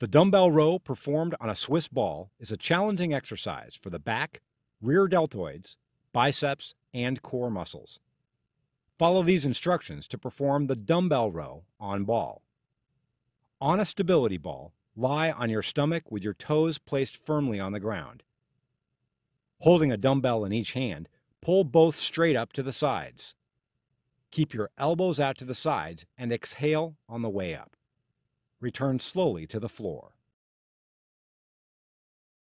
The dumbbell row performed on a Swiss ball is a challenging exercise for the back, rear deltoids, biceps, and core muscles. Follow these instructions to perform the dumbbell row on ball. On a stability ball, lie on your stomach with your toes placed firmly on the ground. Holding a dumbbell in each hand, pull both straight up to the sides. Keep your elbows out to the sides and exhale on the way up returned slowly to the floor.